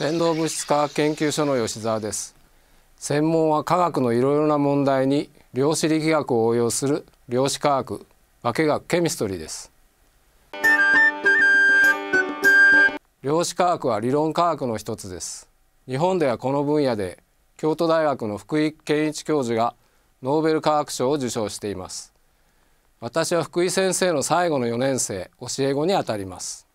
先導物質化学研究所の吉澤です専門は科学のいろいろな問題に量子力学を応用する量子科学化学ケミストリーです量子科学は理論科学の一つです日本ではこの分野で京都大学の福井健一教授がノーベル化学賞を受賞しています私は福井先生の最後の4年生教え子にあたります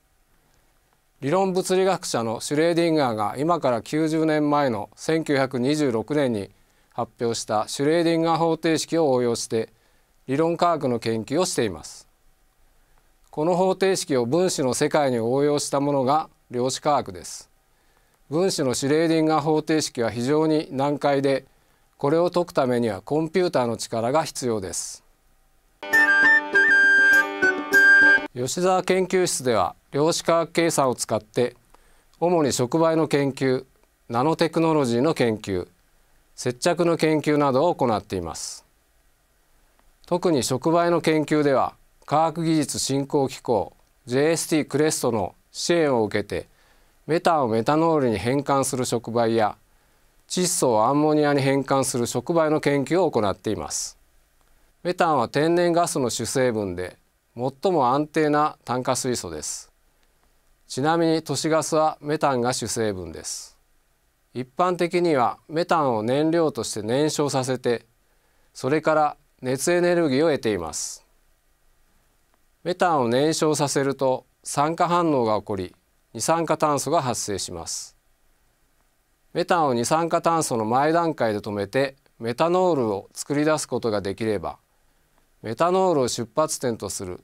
理論物理学者のシュレーディンガーが今から90年前の1926年に発表したシュレーディンガー方程式を応用して理論科学の研究をしていますこの方程式を分子の世界に応用したものが量子科学です分子のシュレーディンガー方程式は非常に難解でこれを解くためにはコンピューターの力が必要です吉沢研究室では量子化学計算を使って主に触媒の研究ナノテクノロジーの研究接着の研究などを行っています特に触媒の研究では科学技術振興機構 JST クレストの支援を受けてメタンをメタノールに変換する触媒や窒素をアンモニアに変換する触媒の研究を行っていますメタンは天然ガスの主成分で最も安定な炭化水素ですちなみに都市ガスはメタンが主成分です一般的にはメタンを燃料として燃焼させてそれから熱エネルギーを得ていますメタンを燃焼させると酸化反応が起こり二酸化炭素が発生しますメタンを二酸化炭素の前段階で止めてメタノールを作り出すことができればメタノールを出発点とする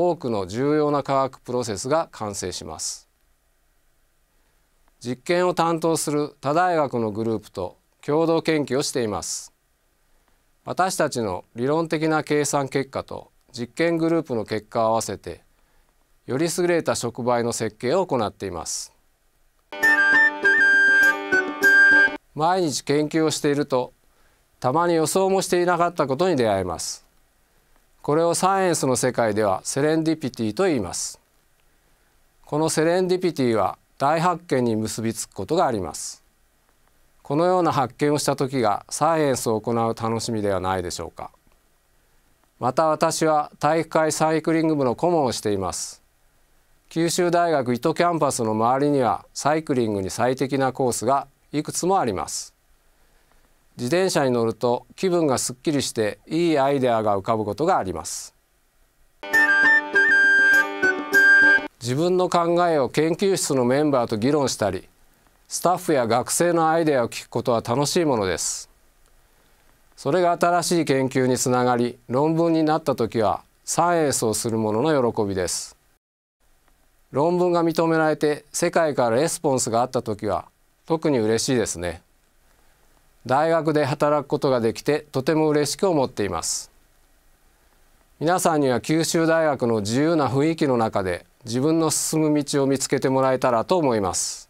多くの重要な化学プロセスが完成します実験を担当する他大学のグループと共同研究をしています私たちの理論的な計算結果と実験グループの結果を合わせてより優れた触媒の設計を行っています毎日研究をしているとたまに予想もしていなかったことに出会えますこれをサイエンスの世界ではセレンディピティと言いますこのセレンディピティは大発見に結びつくことがありますこのような発見をした時がサイエンスを行う楽しみではないでしょうかまた私は体育会サイクリング部の顧問をしています九州大学伊都キャンパスの周りにはサイクリングに最適なコースがいくつもあります自転車に乗ると気分がすっきりしていいアイデアが浮かぶことがあります自分の考えを研究室のメンバーと議論したりスタッフや学生のアイデアを聞くことは楽しいものですそれが新しい研究につながり論文になった時はサイエンスをするものの喜びです論文が認められて世界からレスポンスがあった時は特に嬉しいですね大学で働くことができてとても嬉しく思っています皆さんには九州大学の自由な雰囲気の中で自分の進む道を見つけてもらえたらと思います